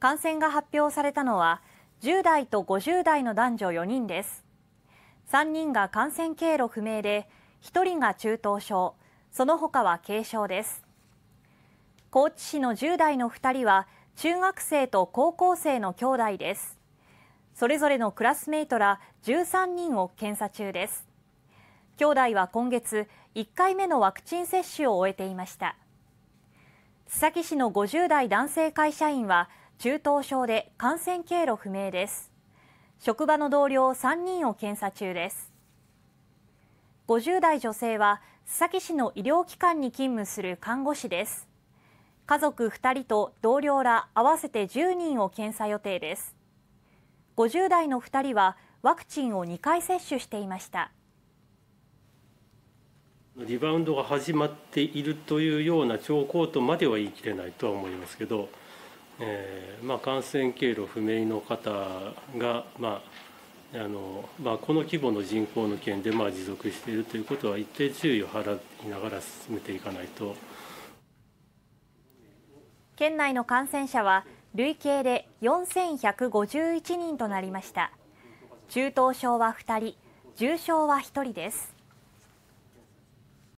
感染が発表されたのは10代と50代の男女4人です3人が感染経路不明で1人が中等症その他は軽症です高知市の10代の2人は中学生と高校生の兄弟ですそれぞれのクラスメイトら13人を検査中です兄弟は今月1回目のワクチン接種を終えていました須崎市の50代男性会社員は中等症で感染経路不明です職場の同僚3人を検査中です50代女性は須崎市の医療機関に勤務する看護師です家族2人と同僚ら合わせて10人を検査予定です50代の2人はワクチンを2回接種していましたリバウンドが始まっているというような兆候とまでは言い切れないとは思いますけど、えーまあ、感染経路不明の方が、まああのまあ、この規模の人口の件で、まあ、持続しているということは、一定注意を払いながら進めていかないと。県内の感染者は累計で4151人となりました中等症は2人重症は1人です